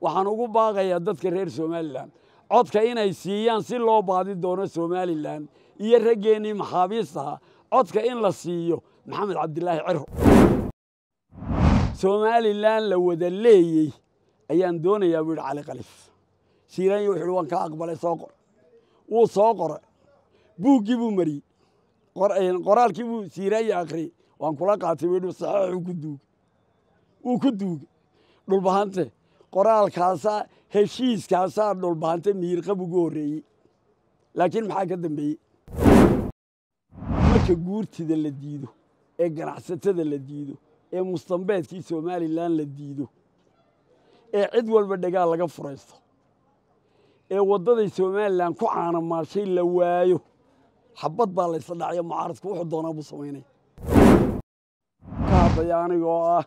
waxaan ugu baaqayaa dadka reer somalilan codka inay siiyaan si loo baadi doono somalilan iyo raggeennii maxaabiistaha codka in la siiyo maxamed cabdilaahi ciro somalilan la wada leeyey ayaan doonayaa buu yidhi cali khaliif siiranya wuxu waan ka aqbalay soo qor wuu soo qoray buuggii buu mariyey eh, qoraalkii buu siiranya akhriyey waan kula qaatay buu yidhi saxaaxuu ku duuge wuu ku duuge dhulbahante qoraalkaasaa heshiiskaasaa dhulbaantay miirqab ugu horreeyey laakiin maxaa ka dambeeyey marka guurtida la diido ee ganacsatada la diido ee mustambeedkii somalilan la diido ee cid walba dhagaal laga furaysto ee waddaday somalilan ku caana maashay la waayo xabad baa laysa dhacaya mucaaradku wuxuu doonaa buu samaynaya ka anigoo ah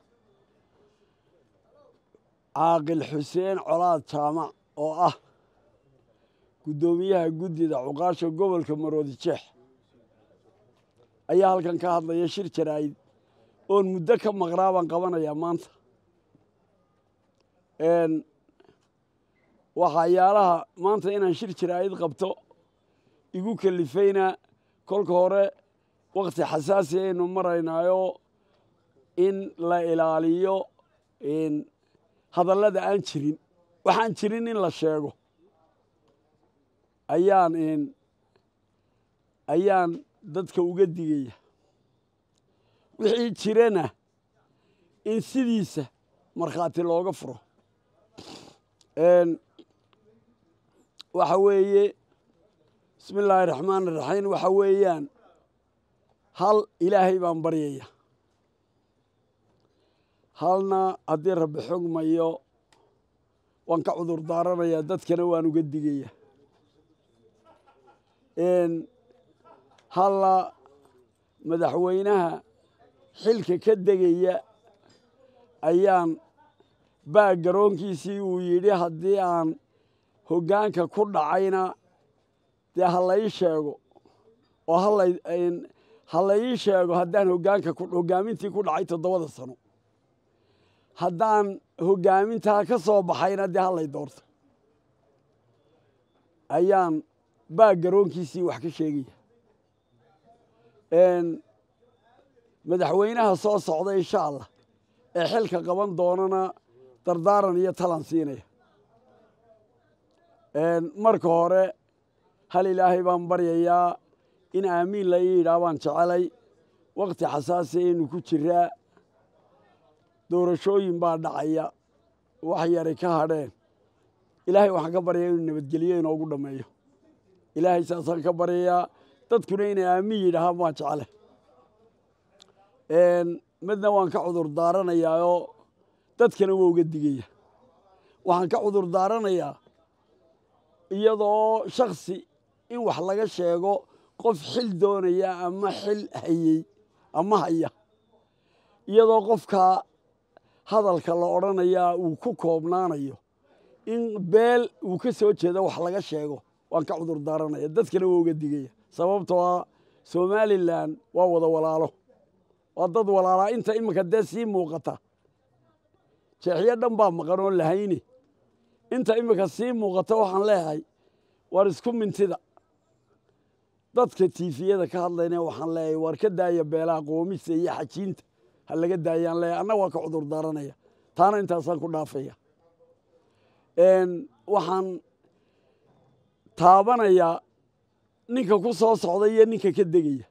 caaqil xuseen colaad jaamac oo ah guddoomiyaha guddida cuqaasha gobolka maroodi jeex ayaa halkan ka hadlaya shir jaraa'id oon muddo ka maqnaa baan qabanayaa maanta waxayaalaha maanta inaan shir jaraa'id qabto igu kelifayna kolka hore wakti xasaasi aynu maraynaayo in la ilaaliyo hadallada aan jirin waxaan jirin in la sheego ayaan ayaan dadka uga digaya wixii jirana in sidiisa markhaati looga furo waxa weeye bismi illaahi raxmaan iraxiim waxa weeyaan hal ilaahay baan baryaya halna haddii rabbi xugmayo waan ka cudur daaranayaa dadkana waan uga digaya halla madaxweynaha xilka ka degaya ayaan baa garoonkiisii uu yidhi haddii aan hoggaanka ku dhacayna dee ha sheego oo ha lai sheego haddaan hoggaanka hoggaamintii ku dhacay toddobada sano haddaan hoggaamintaa ka soo baxayna dee hallay doorta ayaan baa garoonkiisii wax ka sheegaya madaxweynaha soo socda insha allah ee xilka qaban doonana dardaaran iyo talan siinaya marka hore hal ilaahay baan baryayaa in aamiin la ii yidhaah baan jecelay wakti xasaasiya inuu ku jiraa doorashooyin baa dhacaya wax yaray ka hadheen ilaahay waxaan ka baryaya inuu nabadgelyo inoogu dhammeeyo ilaahay saasaan ka baryayaa dadkuna inay aamin yidhahaan waan jecle midna waan ka cudur daaranayaao dadkana waa uga digaya waxaan ka cudur daaranayaa iyadoo shaksi in wax laga sheego qof xil doonaya ama xil hayey ama haya iyadoo qofkaa hadalka la odhanayaa uu ku koobnaanayo in beel uu ka soo jeeda wax laga sheego waan ka cudur daaranaya dadkana waa uga digaya sababtoo ah somalilan waa wada walaalo waa dad walaalaa inta imika dee sii muuqata jeexyo dhan baa maqan oon lahayni inta imika sii muuqata waxaan leeyahay waar isku mintida dadka tiifiyada ka hadlayna waxaan leeyahay waar ka daaya beelaha qoomisa iyo xajiinta ha laga daayaan le anna waa ka cudur daaranaya taana intaasaan ku dhaafaya waxaan taabanayaa ninka ku soo socda iyo ninka ka degaya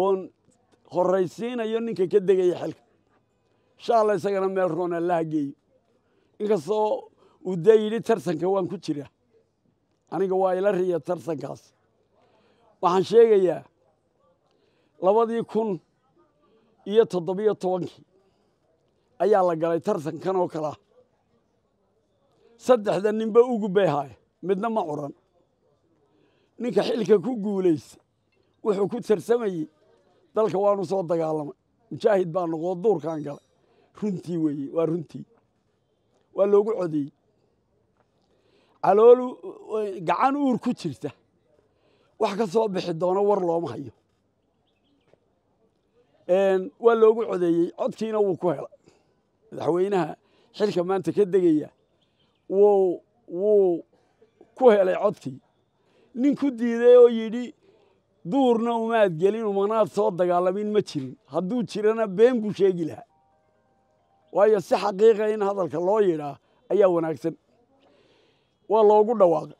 oon horaysiinayo ninka ka degaya xilka inshaalla isagana meel roon allaha geeyo inkastoo uu dee yidhi tartanka waan ku jiraa aniga waa ila riya tartankaas waxaan sheegayaa labadii kun iyo toddobiyo tobankii ayaa la galay tartankan oo kalea saddexda ninba ugu beehaya midna ma curan ninka xilka ku guulaysa wuxuu ku tarsamayey dalka waanu soo dagaalamay mujaahid baa noqoo duurkaan galay runtii weeye waa runtii waa loogu codeeyey caloolu gacan uur ku jirta wax ka soo bixi doono war looma hayo waa loogu codeeyey codkiina wuu ku helay madaxweynaha xilka maanta ka degaya wuu ku helay codkii nin ku diiday oo yidhi duurna umaad gelin umanaad soo dagaalamin ma jirin hadduu jirana been buu sheegi lahaa waayo si xaqiiqa in hadalka loo yidhaa ayaa wanaagsan waa loogu dhawaaqay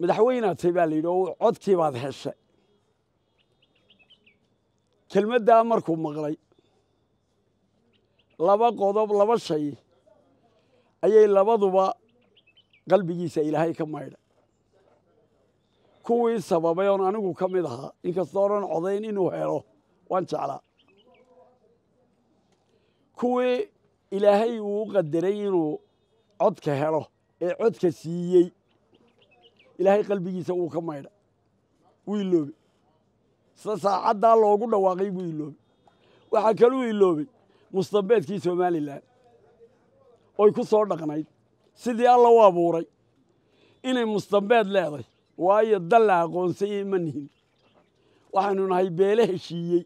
madaxweynaad tay baa la yidhi oo codkii baad heshay kelmaddaa markuu maqlay laba qodob laba shay ayay labaduba qalbigiisa ilaahay ka maydha kuwii sababay oon anigu ka mid ahaa inkastoo oran codayn inuu helo waan jeclaa kuwii ilaahay uu qadaray inuu codka helo ee codka siiyey ilaahay qalbigiisa uu ka maydha wiiloobi saacaddaa loogu dhawaaqay buu iloobey waxaa kaluu iloobey mustabeedkii somalilan oy ku soo dhaqnayd sidii alla u abuuray inay mustabeed leedahay waayo dal la aqoonsay ma nihin waxaynu nahay beele heshiiyey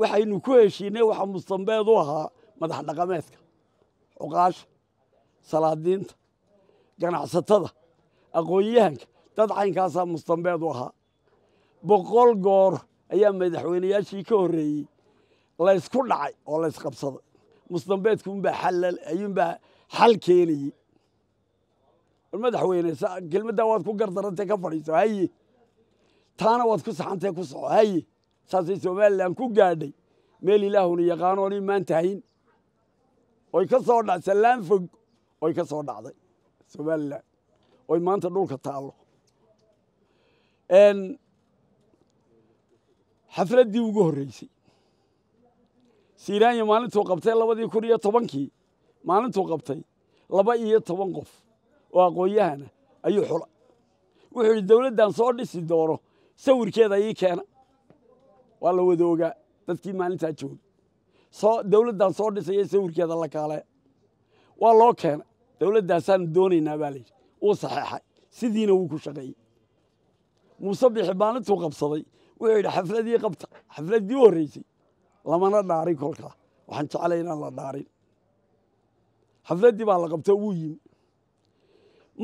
waxaynu ku heshiinay waxaa mustanbeed u ahaa madax dhaqameedka cuqaasha salaadiinta ganacsatada aqoon-yahanka dad caynkaasaa mustanbeed u ahaa boqol goor ayaa madaxweyneyaashii ka horreeyey laysku dhacay oo laysqabsaday musdambeedku unbaa ayuunbaa xal keenayey madaxweyne kelmaddaa waad ku gardarantee ka fadhiiso haye taana waad ku saxantee ku soco haye saasay somalilan ku gaadhay meel ilaahuna yaqaano oonay maanta hayn oy ka soo dha sallaan fog oy ka soo dhacday somalilan oy maanta dhulka taallo xafladdii ugu horreysay siiraanya maalintuu qabtay labadii kun iyo tobankii maalintuu qabtay laba iyo toban qof oo aqoonyahana ayuu xula wuxuu yidhi dowladdan soo dhisi doono sawirkeeda ii keena waa la wada ogaa dadkii maalintaa jooga soo dowladdan soo dhisaya sawirkeeda la kaale waa loo keena dowladdaasaan doonaynaa baa layidhi wuu saxeexay sidiina wuu ku shaqeeyey muuse bixi maalintuu qabsaday wuxuu yidhi xafladii qabta xafladii u horreysay lamana dhaarin kolkaa waxaan jeclay inaan la dhaarin xafladdii baa la qabto wuu yimi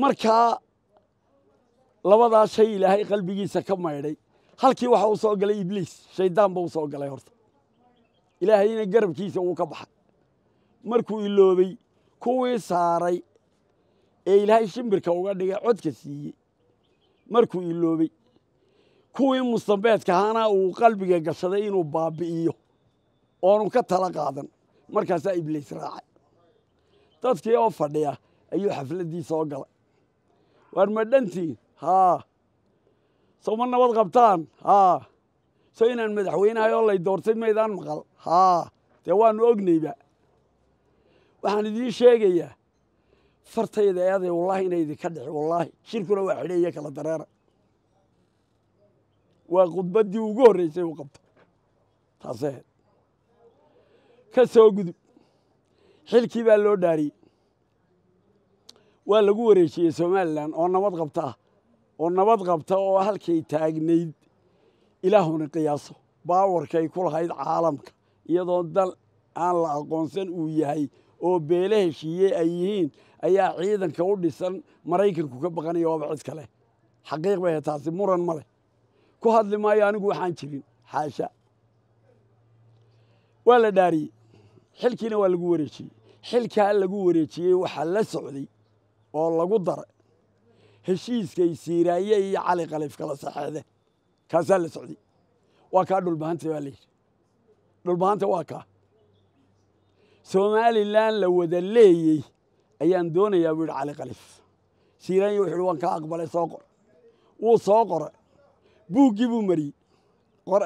markaa labadaa shay ilaahay qalbigiisa ka maydhay halkii waxa uu soo galay ibliis shaydaanba u soo galay horta ilaahayna garabkiisa wuu ka baxay markuu iloobay kuwii saaray ee ilaahay shimbirka uga dhigay codka siiyey markuu iloobey kuwii mustanbeedka ahaana uu qalbiga gashaday inuu baabi'iyo oonu ka tala qaadan markaasaa ibliis raacay dadkii oo fadhiya ayuu xafladdii soo galay waar ma dhantiin haa sowma nabad qabtaan haa so inaan madaxweynahay oo lay doortay maydaan maqal haa dee waanu ognayba waxaan idiin sheegayaa fartayda eeday wallaahi inay idinka dhixi wallaahi shirkuna waa xidheeye kala dareera waa khudbaddii ugu horreysay uu qabto taasay ahayd ka soo gudub xilkii baa loo dhaariyey waa lagu wareejiyey somalilan oo nabad qabta ah oo nabad qabta oo halkay taagnayd ilaahuna qiyaaso baawarkay ku lahayd caalamka iyadoo dal aan la aqoonsan uu yahay oo beele heshiiye ay yihiin ayaa ciidanka u dhisan maraykanku ka baqanaya waaba cid kale xaqiiq bay taasi muran ma leh ku hadli maayo anigu waxaan jirin xaasha waa la dhaariyey xilkiina waa lagu wareejiyey xilkaa lagu wareejiyey waxaa la socday oo lagu daray heshiiskay siiraaye iyo cali khaliif kala saxeede kaasaa la socday waa kaa dhulbahanta baa layidhi dhulbahanta waa kaa somalilan la wada leeyey ayaan doonayaa buu yidhi cali khaliif siiraaye wuxu uhi waan kaa aqbalay soo qor wuu soo qoray buuggii buu mariyey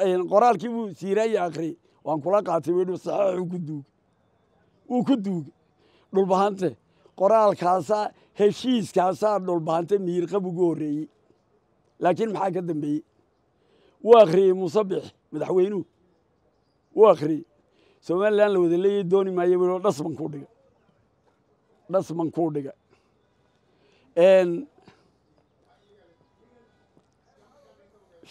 eh, qoraalkii buu siiraayi akhriyey waan kula qaatay wuu saxaaxuu ku duuge wuu ku duuge dhulbahante qoraalkaasaa heshiiskaasaa dhulbahante miirqab ugu horreeyey laakiin maxaa ka dambeeyey wuu akriyey musabix madaxweynuhu wuu akriyey somalilan la wada leeyay dooni maayo wlo dhasban ku dhiga dhasban kuu dhiga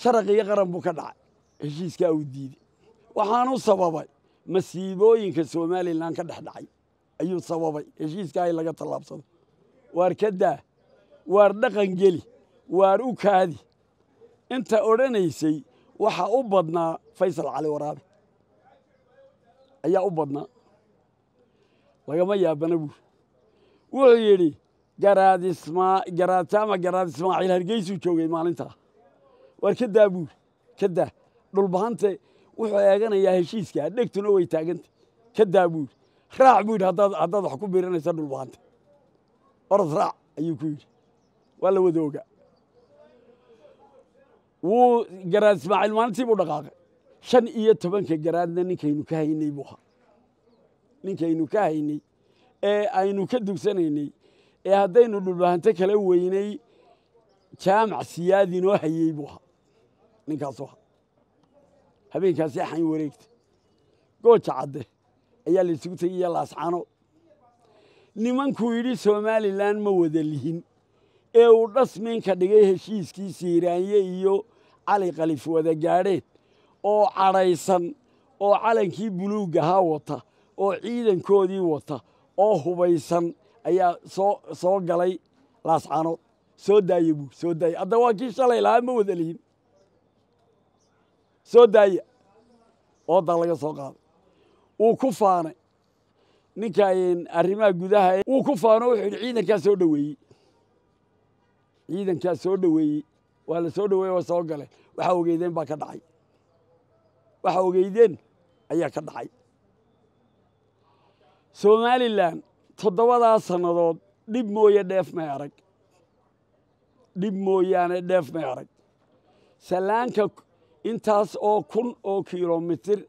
sharaq iyo qaran buu ka dhacay heshiiskaa uu diiday waxaanu sababay masiibooyinka somalilan ka dhex dhacay ayuu sababay heshiiskaa in laga tallaabsado waar ka daa waar dhaqan geli waar u kaadi inta odhanaysay waxaa u badnaa faysal cali waraabe ayaa u badnaa lagama yaabana buu wuxuu yidhi garaad ismaa garaad ismaaciil hargeysuu joogay maalintaa waar ka daa buur ka daa dhulbahante wuxuu eeganayaa heshiiska dhegtuna way taaganta ka daa buuri raac buu yidhi haddaad wax ku biranaysa dhulbahante orod raac ayuu ku yidhi waa la wada ogaa wuu garaad ismaaciil maalintii buu dhaqaaqay shan iyo tobanka garaadna ninkaynu ka haynay buu ahaa ninkaynu ka haynay ee aynu ka dugsanaynay ee haddaynu dhulbahante kala weynay jaamac noo hayey buu ahaa ninkaas waa habeenkaasi axan wareegta gooja cadde ayaa la isugu tegaya laascano nimankuu yidhi somalilan ma wada lihin ee uu ka dhigay heshiiskii siiraanye iyo cali kalif wada gaadheen oo cadhaysan oo calankii buluugahaa wata oo ciidankoodii wata oo hubaysan ayaa soo soo galay laascano soo daaya buu soo daaya hadda waa kii shalay lahaa ma wada lihin soo daaya oodaa laga soo qaada wuu ku faanay ninka arrimaha gudaha wuu ku faano wuxuu yidhi ciidankaa soo dhoweeyey ciidankaa soo dhoweeyey waa la soo dhoweeyey waa soo gale waxa ogeydeen baa ka dhacay waxa ogeydeen ayaa ka dhacay somalilan toddobadaa sannadood dhib mooye dheef may arag dhib mooyaane dheef may arag salaanka intaas oo kun oo kilomitir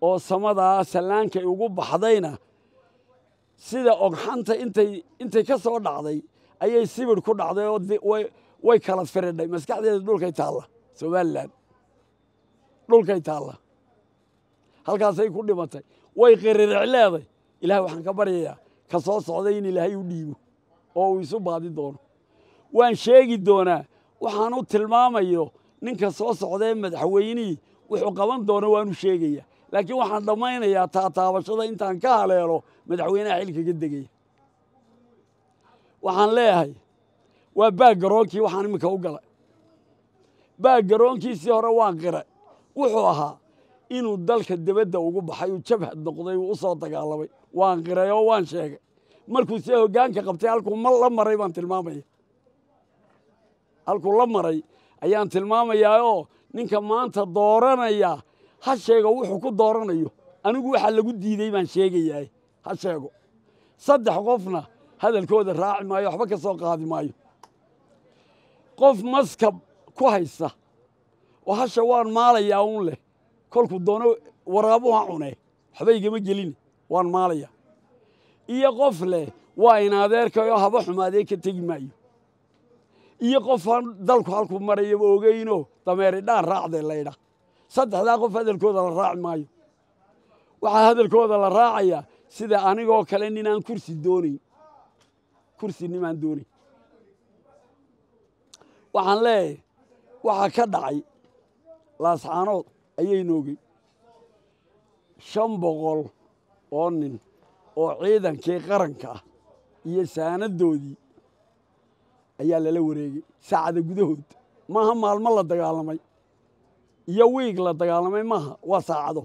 oo samadaa sallaankay ugu baxdayna sida ogxanta intay intay ka soo dhacday ayay sibir ku dhacday oo way kala firidhay maskaxdeeda dhulkay taalla somalilan dhulkay taalla halkaasay ku dhimatay way qirirec leeday ilahay waxaan ka baryayaa ka soo socday in ilaahay u dhiibo oo uu isu baadi doono waan sheegi doonaa waxaan u tilmaamayo ninka soo socdaee madaxweynihii wuxuu qaban doono waanu sheegaya laakiin waxaan dhammaynayaa taataabashada intaan ka haleelo madaxweynaha xilkaga degaya waxaan leeyahay waa baagaroonkii waxaan iminka u galay baagaroonkiisii hore waan qiray wuxuu ahaa inuu dalka debadda ugu baxay uu jabhad noqday uu u soo dagaalamay waan qiray oo waan sheegay markuu see hoggaanka qabtay halkuu ma la maray baan tilmaamaya halkuu la maray ayaan tilmaamayaaoo ninka maanta dooranaya ha sheego wuxuu ku dooranayo anigu waxaa lagu diiday baan sheegayaa ha sheego saddex qofna hadalkooda raaci maayo waxba ka soo qaadi maayo qof maskab ku haysa oo hasha waan maalayaa un leh kolkuu doono waraabuha cunee waxba igama gelin waan maalayaa iyo qof leh waa in adeerkayo haba xumaadee ka tegi maayo iyo qofaan dalku halku marayaba ogeyno dameeri dhaan raacdee laydha saddexdaa qof hadalkooda la raaci maayo waxaa hadalkooda la raacayaa sida anigoo kale ninaan kursi doonayn kursi nimaan doonayn waxaan leeyahay waxaa ka dhacay laascaanood ayaynoogey shan boqol oo nin oo ciidankii qaranka ah iyo saanadoodii ayaa lala wareegay saacada gudahood maaha maalmo la dagaalamay iyo wiig la dagaalamay maaha waa saacado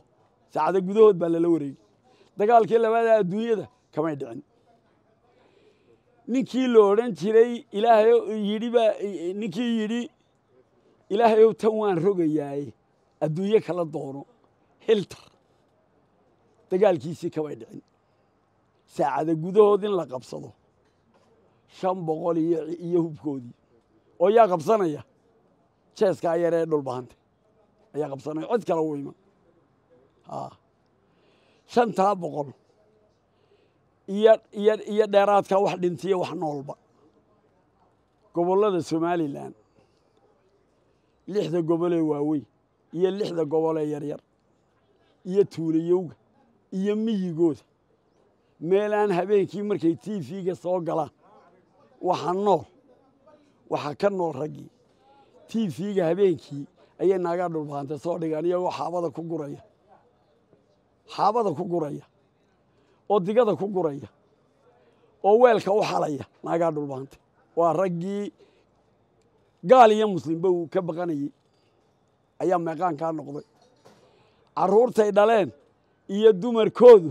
saacada gudahood baa lala wareegay dagaalkii labaada adduunyada kamay dhicin ninkii la odhan jiray ilaahay yidhi baa ninkii yidhi ilaahayow tan waan rogayaaye adduunyo kala doono hiltar dagaalkiisii kamay dhicin saacada gudahood in la qabsado shan boqol iyo hubkoodii oo yaa qabsanaya jeeskaa yar dhulbahanta ayaa qabsanaya cod kale u iman ah. shantaa boqol iyo iyo dheeraadka wax dhintiya wax noolba gobollada somalilan lixda gobolee waaweyn iyo lixda gobolee yaryar iyo tuulayowga iyo miyigooda meelaan habeenkii markay t v-ga soo galaan waxaa nool waxaa ka nool raggii t ga habeenkii ayay naagaa dhulbaantay soo dhigaan iyagoo xaabada ku guraya xaabada ku guraya oo digada ku guraya oo weelka u xalaya naagaa dhulbaantay waa raggii gaal iyo muslimba uu ka baqanayey ayaa meeqaankaa noqday carruurtay dhaleen iyo dumarkoodu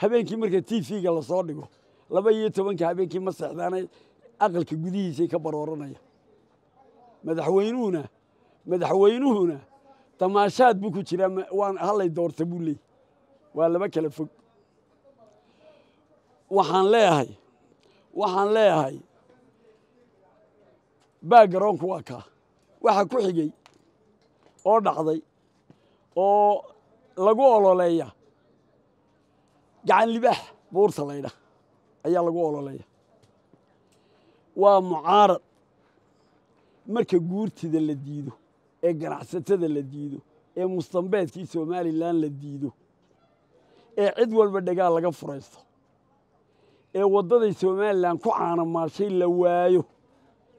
habeenkii marka ga lasoo dhigo laba iyo tobanka habeenkii ma seexdaanay aqalka gudihiisay ka barooranaya madaxweynuhuna madaxweynuhuna damaashaad buu ku jiraa waan hallay doorta buu leey waa laba kala fog waxaan leeyahay waxaan leeyahay baa garoonku waa kaa waxa ku xigay oo dhacday oo lagu ololeeya gacan libaax buurta laydhah ayaa lagu ololaya waa mucaarad marka guurtida la diido ee ganacsatada la diido ee mustambeedkii somalilan la diido ee cid walba dhagaal laga furaysto ee waddaday somalilan ku caana maashay la waayo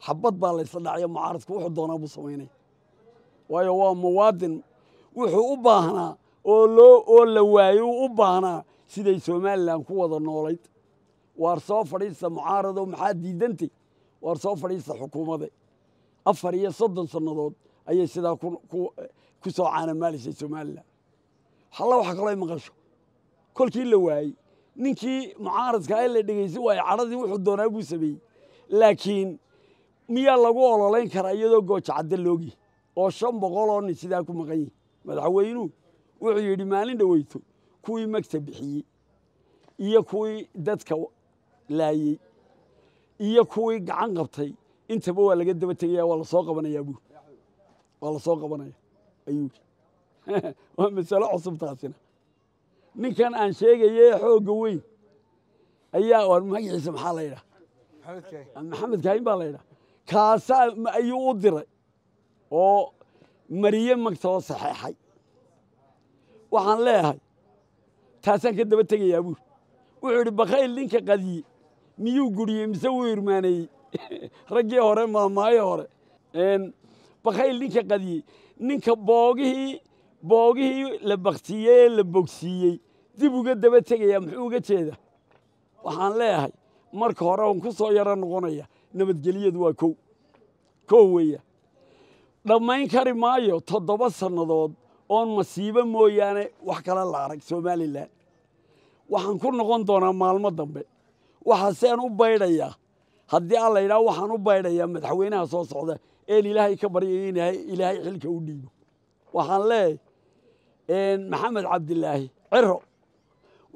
xabad baa laysa dhacya mucaaradku wuxuu doonaa buu samaynaya waayo waa muwaadin wuxuu u baahnaa oo loo oo la waayo uu u baahnaa siday somalilan ku wada noolayd waar soo fadhiista mucaarado maxaa diidantay waar soo fadhiista xukuumada afar iyo soddon sannadood ayay sidaa ku soo caanamaalisay somalilan halla waxa kaloo maqasho kolkii la waayey ninkii mucaaradka ah ee la dhegeysan waayey cadhadii wuxuu doonaa buu sameeyey laakiin miyaa lagu ololayn karaa iyadoo gooja cadda loogi oo shan boqol oo nin sidaa ku maqan yihi madaxweynuhu wuxuu yidhi maalin dhoweyto kuwii magta bixiyey iyo kuwii dadka laayey iyo kuwii gacan qabtay intaba waa laga daba tegaya waa lasoo qabanaya bu waa lasoo qabanaya ayuu waa masalo cusubtaasina ninkan aan sheegaye xooga weyn ayaa magaciisa maxaa la ydhaha maxamed kahin baa la yidhaha kaasaa ayuu u diray oo mariye magtoo saxeexay waxaan leeyahay taasaan ka daba tegayaa buur wuxuu idhi bakayl ninka qadiye miyuu guriyey mise wuu irmaaneyey raggii hore maamaayii hore bakhayl ninka qadiyey ninka boogihii boogihii la baktiyey ee la bogsiiyey dib uga daba tegayaa muxuu uga jeeda waxaan leeyahay marka hore un ku soo yaro noqonaya nabadgelyadu waa kow kow weeya dhammayn kari maayo toddoba sannadood oon masiibo mooyaane wax kale la arag somalilan waxaan ku noqon doonaa maalmo dambe waxaaseen u baydhaya haddii aan la waxaan u baydhayaa madaxweynaha soo socda een ilaahay ka baryay in ilaahay xilka u dhiibo waxaan leeyahay maxamed cabdilaahi ciro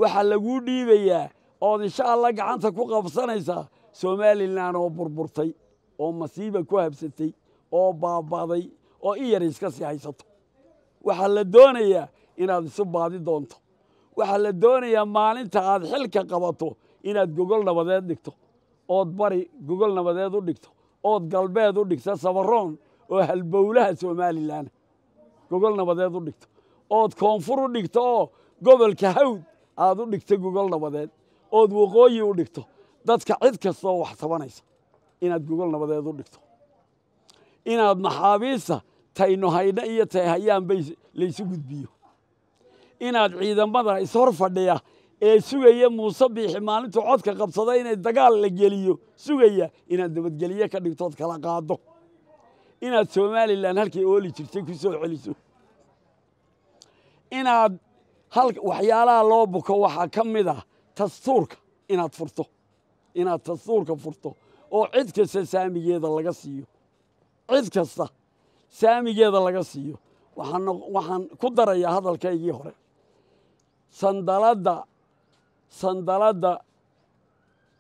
waxaa laguu dhiibayaa ood insha alla gacanta ku qabsanaysaa somalilan oo burburtay oo masiiba ku habsatay oo baabaaday oo i yar iska sii haysato waxaa la doonayaa inaad isu baadi doonto waxaa la doonayaa maalinta aad xilka qabato inaad gogol nabadeed dhigto ood bari gogol nabadeed u dhigto ood galbeed u dhigto sabaroon oo halbowlaha somalilan gogol nabadeed u dhigto ood koonfur u dhigto oo gobolka hawd aad u dhigto gogol nabadeed ood waqooyi u dhigto dadka cid kastoo wax tabanaysa inaad gogol nabadeed u dhigto inaad maxaabiista taynu haydha iyo tay hayaanbay laysu gudbiyo inaad ciidamada ishor fadhiya ee sugaya muuse biixi maalintuu codka qabsada inay dagaal la geliyo sugaya inaad nabadgelyo ka dhigtood kala qaado inaad somalilan halkay ooli jirtay ku soo celiso inaad waxyaalaha loo buko waxaa ka mid ah tastuurka inaad furto inaad tastuurka furto oo cid kasta saamigeeda laga siiyo cid kasta saamigeeda laga siiyo waxaan waxaan ku darayaa hadalkaygii hore sandaladda sandaladda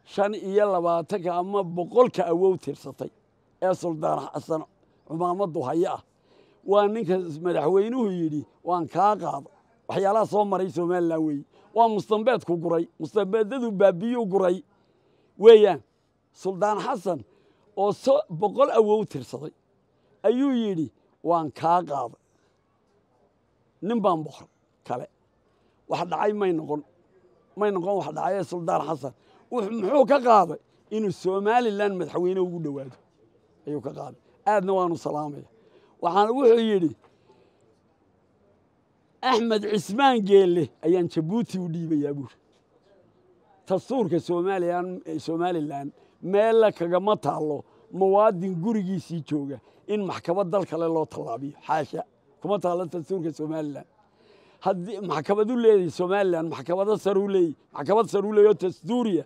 shan iyo labaatanka ama boqolka awow tirsatay ee suldaan xasan cumaamaddu haye ah waa ninka madaxweynuhu yidhi waan kaa qaada waxyaalaha soo maray somalilan weeye waa mustanbeedku guray mustambeedadu baabiyuu guray weeyaan suldaan xasan oo boqol awow tirsaday ayuu yidhi waan kaa qaaday nin baan boqor kale wax dhacay may noqon may noqon wax dhacaye suldaan xasan muxuu ka qaaday inuu somalilan madaxweyne ugu dhowaado ayuu ka qaaday aadna waanu salaamaya waxaana wuxuu yidhi axmed cismaan geelle ayaan jabuuti u dhiibayaa buuri dastuurka somalilan meelle kagama taallo muwaadin gurigiisii jooga in maxkamad dal kale loo tallaabiyo xaasha kuma taallo dastuurka somalilan maxkamadu leeyahy somalilan maxkamado saru leeyahy maxkamad saruu leeyahy oo dastuuriya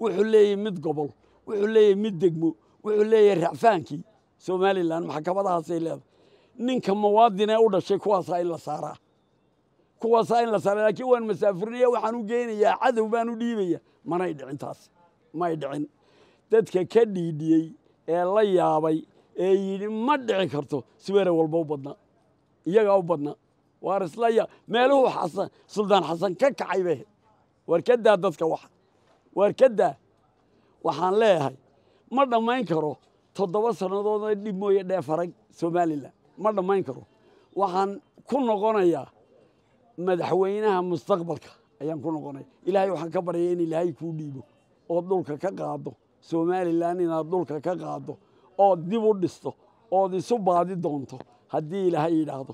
wuxuu leeyahy mid gobol wuxuu leeyahy mid degmo wuxuu leeyahy rafaankii somalilan maxkamadahaasay leedahay ninka muwaadinee u dhashay kuwaasaa in la saaraa kuwaasaa in la saaraa laakiin waan masaafurinaya waxaan u geynayaa cadow baan u dhiibaya manay dhicin taas may dhicin dadka ka dhiidhiyey ee la yaabay ee yidhi ma dhici karto siweere walba u badnaa iyagaa u badnaa waar islaya meeluhuu xasan suldaan xasan ka kacay bay waar ka daa dadka waxa waar ka daa waxaan leeyahay ma dhammayn karo toddoba sannadoodna dhib mooye dheef arag somalilan ma dhammayn karo waxaan ku noqonayaa madaxweynaha mustaqbalka ayaan ku noqonaya ilaahay waxaan ka baryaya in ilaahay kuu dhiibo ood dhulka ka qaado somalilan inaad dhulka ka qaado ood dib u dhisto ood isu baadi doonto haddii ilaahay yidhaahdo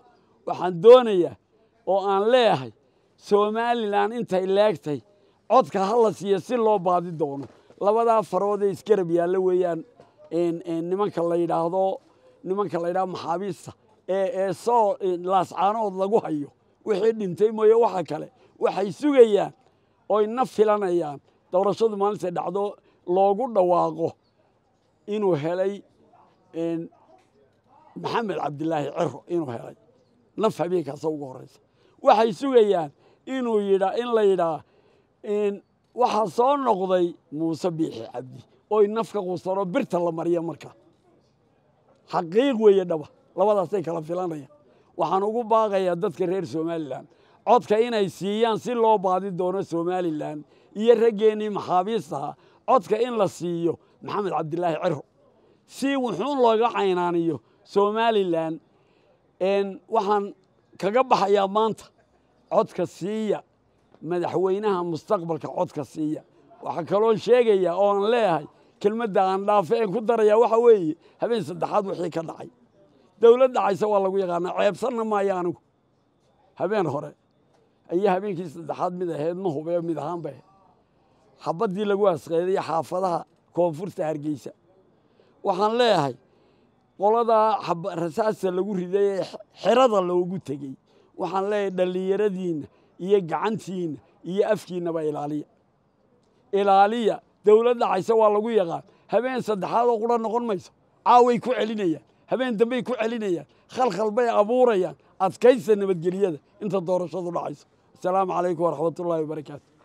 waxaan doonayaa oo aan leeyahay somalilan intay leegtay codka ha la siiya si loo baadi doono labadaa faroodee isgarab yaalla weeyaan nimanka la yidhaahdo nimanka la yidhahdo maxaabiista ee soo laascaanood lagu hayo wixii dhintay mooye waxa kale waxay sugayaan oyna filanayaan doorashadu maalintay dhacdo loogu dhawaaqo inuu helay maxamed cabdilaahi ciro inuu helay naf habeenkaasa ugu horeysa waxay sugayaan inuu yidha in la yidhaa waxaa soo noqday muuse biixi cabdi oy nafka quusanoo birta la mariya marka xaqiiq weeye dhaba labadaasay kala filanayaan waxaan ugu baaqayaa dadka reer somalilan codka inay siiyaan si loo baadi doono somalilan iyo raggeennii maxaabiistaha codka in la siiyo maxamed cabdilaahi cero si wuxuun looga caynaaniyo somalilan waxaan kaga baxayaa maanta codka siiya madaxweynaha mustaqbalka codka siiya waxaa kaloo sheegayaa oo aan leeyahay kelmadda aan dhaafe een ku darayaa waxa weeye habeen saddexaad wixii ka dhacay dowlad dhacaysa waa lagu yaqaanaa ceebsanna maayo anigu habeen hore ayaa habeenkii saddexaad mid ahayd ma hubeo mid ahaanba ahayd xabaddii lagu asqeeday xaafadaha koonfurta hargeysa waxaan leeyahay qoladaa rasaasta lagu riday ee xerada loogu tegey waxaan leeyahay dhallinyaradiinna iyo gacantiinna iyo afkiinnaba ilaaliya ilaaliya dowlad dhacaysa waa lagu yaqaan habeen saddexaad oo qura noqon mayso caaway ku celinayaan habeen dambey ku celinayaan khalkhal bay abuurayaan adkaysta nabadgelyada inta doorashadu dhacayso asalaamu calaykum waraxmatullaahi wabarakaatu